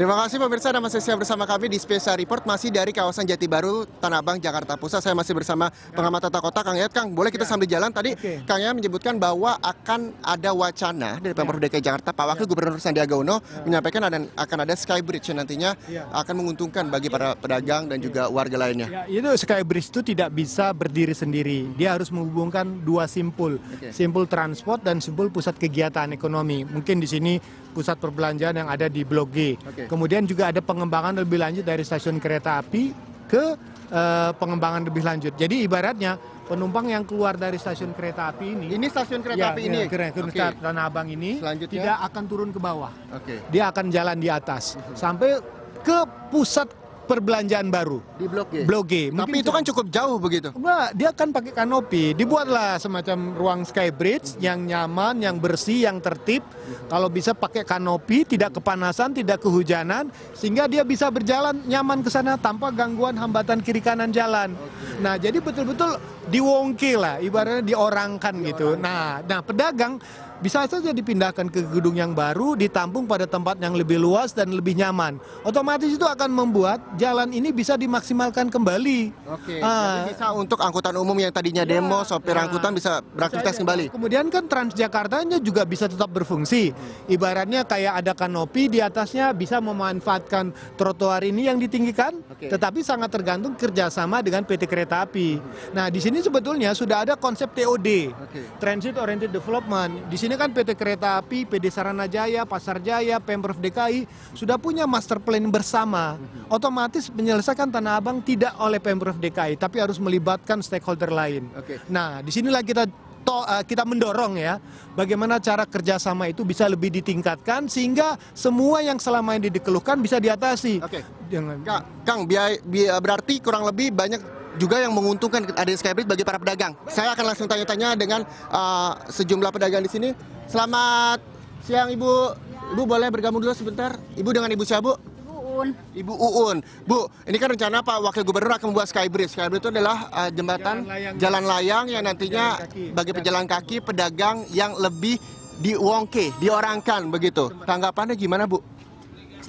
Terima kasih pemirsa dan masih siap bersama kami di spesial Report masih dari kawasan Jati Baru Tanah Abang Jakarta Pusat. Saya masih bersama pengamat tata kota Kang Yat. Kang, boleh kita ya. sambil jalan tadi okay. Kang Yat menyebutkan bahwa akan ada wacana dari Pemprov ya. DKI Jakarta Pak Wakil ya. Gubernur Sandiaga Uno ya. menyampaikan ada, akan ada skybridge yang nantinya ya. akan menguntungkan bagi para pedagang dan juga ya. warga lainnya. Ya, itu skybridge itu tidak bisa berdiri sendiri. Dia harus menghubungkan dua simpul, okay. simpul transport dan simpul pusat kegiatan ekonomi. Mungkin di sini pusat perbelanjaan yang ada di Blok G. Okay. Kemudian juga ada pengembangan lebih lanjut dari stasiun kereta api ke eh, pengembangan lebih lanjut. Jadi ibaratnya penumpang yang keluar dari stasiun kereta api ini ini stasiun kereta ya, api ya, ini kereta okay. Tanah Abang ini tidak akan turun ke bawah. Okay. Dia akan jalan di atas sampai ke pusat perbelanjaan baru di Blok G. Blok G. Mungkin Tapi itu kan cukup jauh begitu. Enggak, dia kan pakai kanopi. Dibuatlah semacam ruang skybridge yang nyaman, yang bersih, yang tertib. Kalau bisa pakai kanopi, tidak kepanasan, tidak kehujanan sehingga dia bisa berjalan nyaman ke sana tanpa gangguan hambatan kiri kanan jalan. Okay. Nah, jadi betul-betul diwongke lah ibaratnya diorangkan, gitu. diorangkan gitu. Nah, nah pedagang bisa saja dipindahkan ke gedung yang baru, ditampung pada tempat yang lebih luas dan lebih nyaman. Otomatis itu akan membuat jalan ini bisa dimaksimalkan kembali. Oke. Uh, jadi bisa untuk angkutan umum yang tadinya ya, demo, sopir ya, angkutan bisa beraktivitas kembali. Kemudian kan Transjakartanya juga bisa tetap berfungsi. Hmm. Ibaratnya kayak ada kanopi di atasnya bisa memanfaatkan trotoar ini yang ditinggikan, Oke. tetapi sangat tergantung kerjasama dengan PT Kereta Api. Hmm. Nah di sini sebetulnya sudah ada konsep TOD, Oke. Transit Oriented Development. Di sini ini kan PT Kereta Api, PD Sarana Jaya, Pasar Jaya, Pemprov DKI sudah punya master plan bersama. Mhm. Otomatis menyelesaikan Tanah Abang tidak oleh Pemprov DKI, tapi harus melibatkan stakeholder lain. Oke. Nah, disinilah kita to, eh, kita mendorong ya bagaimana cara kerjasama itu bisa lebih ditingkatkan sehingga semua yang selama ini dikeluhkan bisa diatasi. Oke. Jangan. Kang, Kang biaya, biaya, berarti kurang lebih banyak juga yang menguntungkan adanya skybridge bagi para pedagang. Saya akan langsung tanya-tanya dengan uh, sejumlah pedagang di sini. Selamat siang Ibu. Ya. Ibu boleh bergabung dulu sebentar. Ibu dengan Ibu siapa Bu? Uun. Ibu Uun. Bu, ini kan rencana Pak Wakil Gubernur akan membuat skybridge. Skybridge itu adalah uh, jembatan jalan layang, jalan layang yang nantinya kaki, bagi pejalan kaki, pedagang yang lebih diwongke, diorangkan begitu. Tanggapannya gimana, Bu?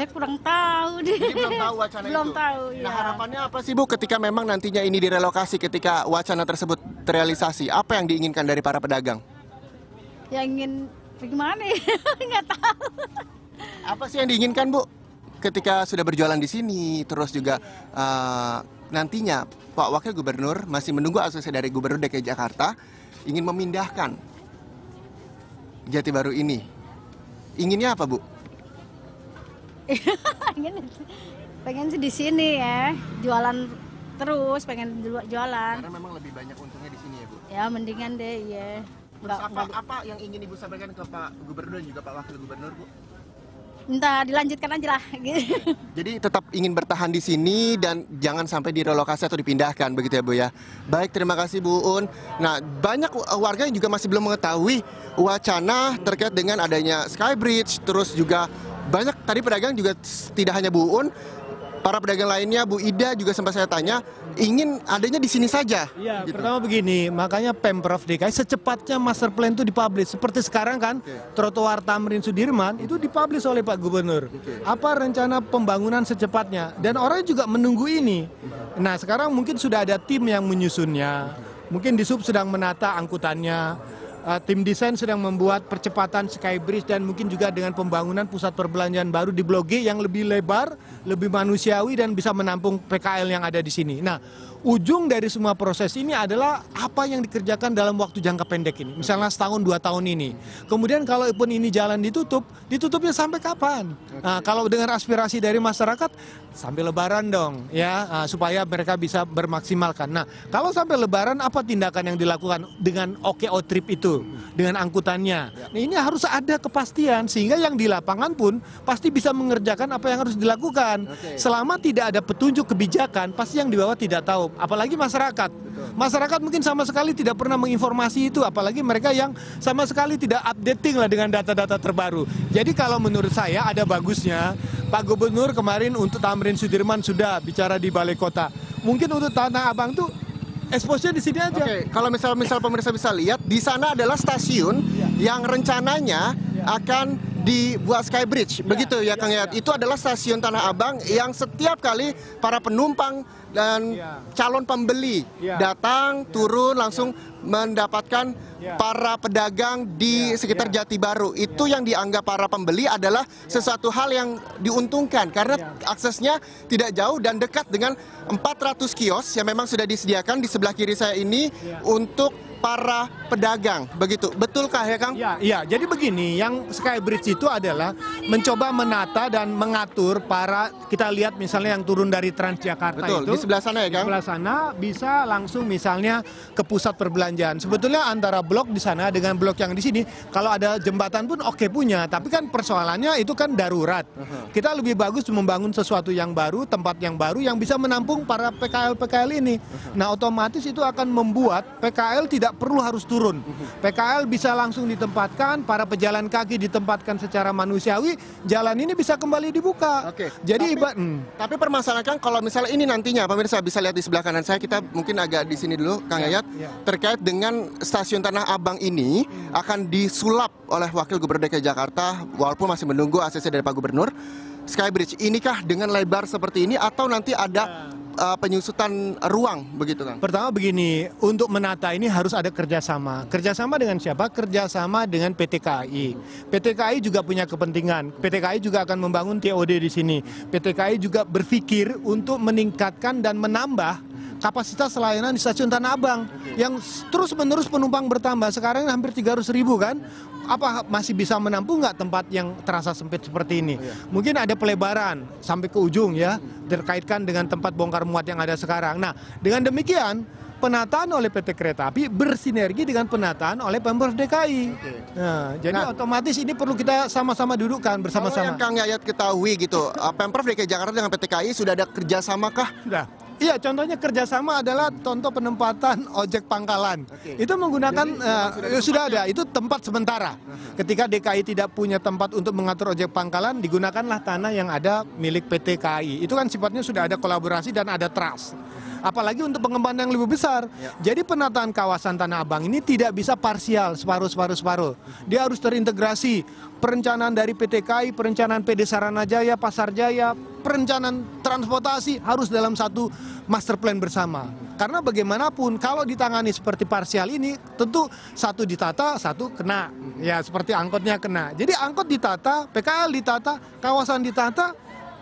Saya kurang tahu deh. Jadi belum tahu wacana belum itu. tahu. Nah, ya. harapannya apa sih Bu ketika memang nantinya ini direlokasi ketika wacana tersebut terrealisasi? Apa yang diinginkan dari para pedagang? Yang ingin gimana ya? Nggak tahu. Apa sih yang diinginkan Bu? Ketika sudah berjualan di sini, terus juga uh, nantinya Pak Wakil Gubernur masih menunggu asosiasi dari Gubernur DKI Jakarta ingin memindahkan jati baru ini. Inginnya apa Bu? pengen sih di sini ya jualan terus pengen jualan karena memang lebih banyak untungnya di sini ya bu ya mendingan deh ya Terus apa, apa yang ingin Ibu sampaikan ke Pak Gubernur dan juga Pak Wakil Gubernur, Bu? Entah, dilanjutkan aja lah. Jadi tetap ingin bertahan di sini dan jangan sampai direlokasi atau dipindahkan begitu ya Bu ya. Baik, terima kasih Bu Un. Nah, banyak warga yang juga masih belum mengetahui wacana terkait dengan adanya skybridge, terus juga banyak tadi pedagang juga tidak hanya Bu Un, para pedagang lainnya, Bu Ida juga sempat saya tanya, ingin adanya di sini saja. Iya, gitu. pertama begini, makanya Pemprov DKI secepatnya master plan itu dipublish. Seperti sekarang kan, okay. trotoar Tamrin Sudirman itu dipublish oleh Pak Gubernur. Okay. Apa rencana pembangunan secepatnya? Dan orang juga menunggu ini. Nah, sekarang mungkin sudah ada tim yang menyusunnya. Mungkin di sub sedang menata angkutannya Eh, tim desain sedang membuat percepatan skybridge dan mungkin juga dengan pembangunan pusat perbelanjaan baru di Blok G yang lebih lebar, lebih manusiawi dan bisa menampung PKL yang ada di sini. Nah, ujung dari semua proses ini adalah apa yang dikerjakan dalam waktu jangka pendek ini. Misalnya setahun dua tahun ini. Kemudian kalau pun ini jalan ditutup, ditutupnya sampai kapan? Nah, kalau dengar aspirasi dari masyarakat sampai Lebaran dong, ya ah, supaya mereka bisa bermaksimalkan. Nah, kalau sampai Lebaran apa tindakan yang dilakukan dengan OKO trip itu, dengan angkutannya? Ya. Nah, ini harus ada kepastian sehingga yang di lapangan pun pasti bisa mengerjakan apa yang harus dilakukan. Selama tidak ada petunjuk kebijakan, pasti yang di bawah tidak tahu tertutup, apalagi masyarakat. Masyarakat mungkin sama sekali tidak pernah menginformasi itu, apalagi mereka yang sama sekali tidak updating lah dengan data-data terbaru. Jadi kalau menurut saya ada bagusnya, Pak Gubernur kemarin untuk Tamrin Sudirman sudah bicara di Balai Kota. Mungkin untuk Tanah Abang tuh exposure di sini aja. Oke, kalau misal misal pemirsa bisa lihat di sana adalah stasiun iya. yang rencananya iya. akan di Buah Skybridge. Ya, Begitu ya, ya Kang ya. ya. Itu adalah stasiun Tanah Abang yang setiap kali para penumpang dan ya. calon pembeli ya. datang, ya. turun langsung ya mendapatkan ya. para pedagang di ya, ya. sekitar yeah. Jati Baru. Itu yang dianggap para pembeli adalah sesuatu hal yang diuntungkan karena aksesnya tidak jauh dan dekat dengan 400 kios yang memang sudah disediakan di sebelah kiri saya ini untuk para pedagang. Begitu. Betulkah ya, Kang? Ya, ya. Jadi begini, yang Skybridge itu adalah mencoba menata dan mengatur para kita lihat misalnya yang turun dari Transjakarta itu. di sebelah sana ya, Kang? Di sebelah sana bisa langsung misalnya ke pusat perbelanjaan perbelanjaan. Sebetulnya antara blok di sana dengan blok yang di sini, kalau ada jembatan pun oke punya, tapi kan persoalannya itu kan darurat. Uh-huh. Kita lebih bagus membangun sesuatu yang baru, tempat yang baru yang bisa menampung para PKL-PKL ini. Uh-huh. Nah, otomatis itu akan membuat PKL tidak perlu harus turun. Uh-huh. PKL bisa langsung ditempatkan, para pejalan kaki ditempatkan secara manusiawi, jalan ini bisa kembali dibuka. Oke. Jadi iba, hmm. tapi permasalahan kan kalau misalnya ini nantinya pemirsa bisa lihat di sebelah kanan saya kita mungkin agak di sini dulu Kang iya, Yayat ya. terkait dengan stasiun Tanah Abang ini akan disulap oleh Wakil Gubernur DKI Jakarta walaupun masih menunggu ACC dari Pak Gubernur. Skybridge inikah dengan lebar seperti ini atau nanti ada uh, penyusutan ruang begitu kan? Pertama begini, untuk menata ini harus ada kerjasama. Kerjasama dengan siapa? Kerjasama dengan PT KAI. PT KAI juga punya kepentingan. PT KAI juga akan membangun TOD di sini. PT KAI juga berpikir untuk meningkatkan dan menambah kapasitas layanan di stasiun Tanah Abang yang terus-menerus penumpang bertambah. Sekarang hampir 300 ribu kan? Apa masih bisa menampung nggak tempat yang terasa sempit seperti ini? Iya. Mungkin ada pelebaran sampai ke ujung ya, terkaitkan dengan tempat bongkar muat yang ada sekarang. Nah, dengan demikian penataan oleh PT Kereta Api bersinergi dengan penataan oleh Pemprov DKI. okay. Nah, jadi nah, otomatis ini perlu kita sama-sama dudukkan bersama-sama. Kalau yang Kang Yayat ketahui gitu, eh, Pemprov DKI Jakarta dengan PT KAI sudah ada kerjasamakah? Sudah. Iya, contohnya kerjasama adalah contoh penempatan ojek pangkalan. Okay. Itu menggunakan Jadi, uh, sudah ada, itu tempat sementara. Uh-huh. Ketika DKI tidak punya tempat untuk mengatur ojek pangkalan, digunakanlah tanah yang ada milik PT KAI. Itu kan sifatnya sudah ada kolaborasi dan ada trust apalagi untuk pengembangan yang lebih besar. Ya. Jadi penataan kawasan Tanah Abang ini tidak bisa parsial separuh-separuh-separuh. Dia harus terintegrasi perencanaan dari PT KAI, perencanaan PD Sarana Jaya, Pasar Jaya, perencanaan transportasi harus dalam satu master plan bersama. Karena bagaimanapun kalau ditangani seperti parsial ini tentu satu ditata, satu kena. Ya seperti angkotnya kena. Jadi angkot ditata, PKL ditata, kawasan ditata,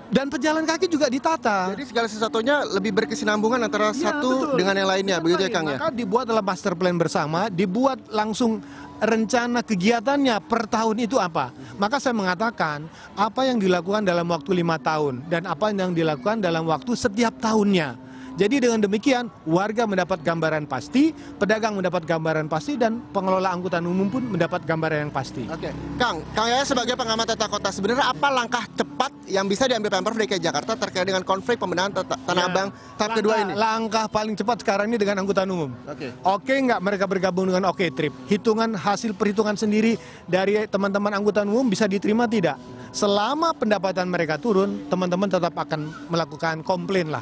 dan pejalan kaki juga ditata. Jadi segala sesuatunya lebih berkesinambungan antara ya, satu betul. dengan yang lainnya, betul iya begitu ya Kang ya. Maka dalam master plan bersama, dibuat langsung rencana kegiatannya per tahun itu apa. Maka saya mengatakan apa yang dilakukan dalam waktu lima tahun dan apa yang dilakukan dalam waktu setiap tahunnya jadi dengan demikian warga mendapat gambaran pasti, pedagang mendapat gambaran pasti dan pengelola angkutan umum pun mendapat gambaran yang pasti. Oke, Kang, Kang Yaya sebagai pengamat tata kota sebenarnya apa langkah cepat yang bisa diambil Pemprov DKI Jakarta terkait dengan konflik pembenahan Tanah ya, Abang tahap langkah, kedua ini? Langkah paling cepat sekarang ini dengan angkutan umum. Oke. Oke nggak mereka bergabung dengan Oke Trip? Hitungan hasil perhitungan sendiri dari teman-teman angkutan umum bisa diterima tidak? selama pendapatan mereka turun, teman-teman tetap akan melakukan komplain lah.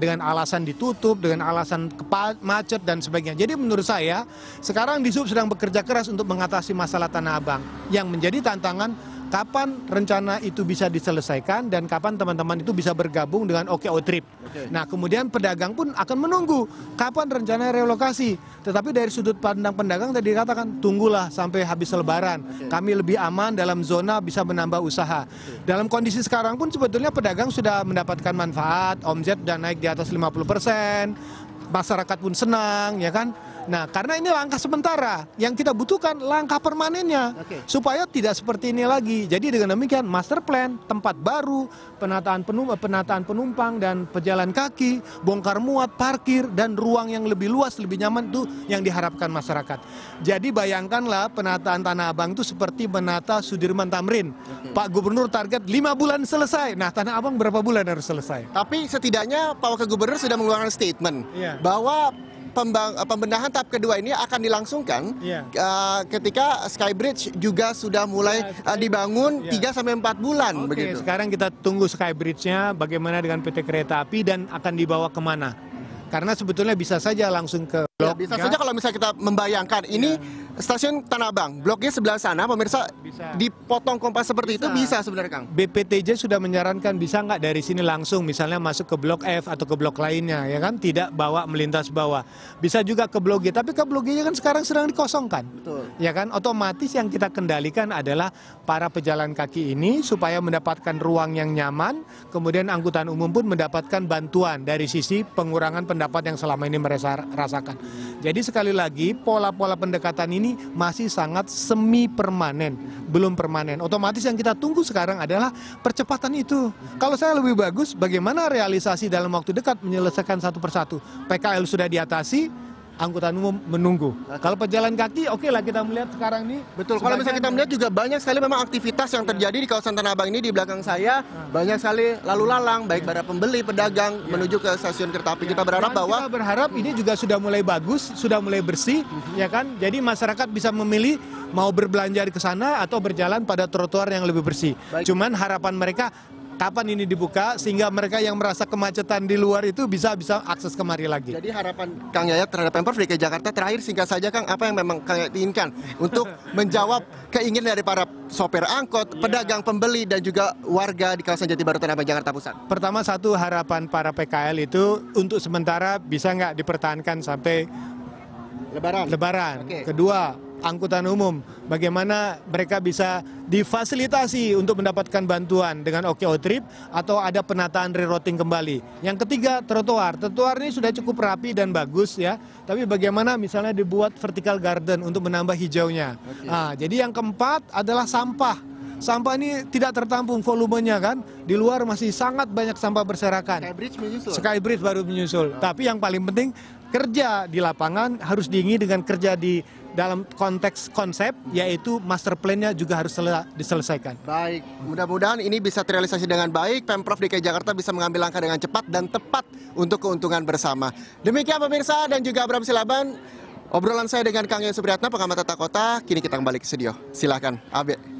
dengan alasan ditutup, dengan alasan macet dan sebagainya. Jadi menurut saya, sekarang di Sub sedang bekerja keras untuk mengatasi masalah Tanah Abang. Yang menjadi tantangan kapan rencana itu bisa diselesaikan dan kapan teman-teman itu bisa bergabung dengan OKO Trip. Okay. Nah, kemudian pedagang pun akan menunggu kapan rencana relokasi. Tetapi dari sudut pandang pedagang tadi dikatakan tunggulah sampai habis lebaran. Okay. Kami lebih aman dalam zona bisa menambah usaha. Okay. Dalam kondisi sekarang pun sebetulnya pedagang sudah mendapatkan manfaat, omzet dan naik di atas 50%, masyarakat pun senang ya kan. Nah, karena ini langkah sementara, yang kita butuhkan langkah permanennya okay. supaya tidak seperti ini lagi. Jadi dengan demikian master plan, tempat baru, penataan penumpang, penataan penumpang dan pejalan kaki, bongkar muat, parkir dan ruang yang lebih luas, lebih nyaman itu yang diharapkan masyarakat. Jadi bayangkanlah penataan Tanah Abang itu seperti menata Sudirman Tamrin. Okay. Pak Gubernur target 5 bulan selesai. Nah, Tanah Abang berapa bulan harus selesai? Tapi setidaknya Pak Wakil Gubernur sudah mengeluarkan statement yeah. bahwa pembang, eh, pembenahan tahap kedua ini akan dilangsungkan yeah. Iya. uh, ketika Skybridge juga sudah mulai yeah, iya. uh, dibangun yeah. 3 sampai 4 bulan okay, sekarang kita tunggu Skybridge-nya bagaimana dengan PT Kereta Api dan akan dibawa kemana. Karena sebetulnya bisa saja langsung ke Ya, blok ya, bisa saja kalau misalnya kita membayangkan iya. ini stasiun Tanah Abang, bloknya sebelah sana, pemirsa bisa. dipotong kompas seperti bisa. itu bisa sebenarnya Kang. BPTJ sudah menyarankan bisa nggak dari sini langsung misalnya masuk ke blok F atau ke blok lainnya ya kan, tidak bawa melintas bawah. Bisa juga ke blok G, tapi ke blok G kan sekarang sedang dikosongkan. Betul. Ya kan, otomatis yang kita kendalikan adalah para pejalan kaki ini supaya mendapatkan ruang yang nyaman, kemudian angkutan umum pun mendapatkan bantuan dari sisi pengurangan pendapat yang selama ini mereka jadi sekali lagi pola-pola pendekatan ini masih sangat semi permanen, belum permanen. Otomatis yang kita tunggu sekarang adalah percepatan itu. Kalau saya lebih bagus bagaimana realisasi dalam waktu dekat menyelesaikan satu persatu. PKL sudah diatasi, angkutan umum menunggu. Kalau pejalan kaki, oke okay lah kita melihat sekarang ini. Betul. Kalau misalnya kita melihat juga banyak sekali memang aktivitas yang iya. terjadi di kawasan Tanah Abang ini di belakang saya nah. banyak sekali lalu lalang baik para pembeli, pedagang iya. menuju ke stasiun kereta api. Kita iya. berharap bahwa kita berharap ini juga sudah mulai bagus, sudah mulai bersih, mhm. ya kan? Jadi masyarakat bisa memilih mau berbelanja ke sana atau berjalan pada trotoar yang lebih bersih. Baik. Cuman harapan mereka kapan ini dibuka sehingga mereka yang merasa kemacetan di luar itu bisa bisa akses kemari lagi. Jadi harapan Kang Yayat terhadap Pemprov DKI Jakarta terakhir singkat saja Kang apa yang memang Kang Yayat inginkan untuk menjawab keinginan dari para sopir angkot, yeah. pedagang, pembeli dan juga warga di kawasan Jati Baru Tanah Jakarta Pusat. Pertama satu harapan para PKL itu untuk sementara bisa nggak dipertahankan sampai Lebaran. Lebaran. Okay. Kedua, angkutan umum. Bagaimana mereka bisa difasilitasi untuk mendapatkan bantuan dengan OKO Trip atau ada penataan rerouting kembali. Yang ketiga, trotoar. Trotoar ini sudah cukup rapi dan bagus ya, tapi bagaimana misalnya dibuat vertical garden untuk menambah hijaunya. Okay. Nah, jadi yang keempat adalah sampah sampah ini tidak tertampung volumenya kan di luar masih sangat banyak sampah berserakan Skybridge menyusul Skybridge baru menyusul oh. tapi yang paling penting kerja di lapangan harus diingi dengan kerja di dalam konteks konsep yaitu master plan-nya juga harus diselesaikan. Baik, mudah-mudahan ini bisa terrealisasi dengan baik. Pemprov DKI Jakarta bisa mengambil langkah dengan cepat dan tepat untuk keuntungan bersama. Demikian pemirsa dan juga abraham Silaban. Obrolan saya dengan Kang Yon Supriyatna, pengamat tata kota, kini kita kembali ke studio. Silahkan, Abe.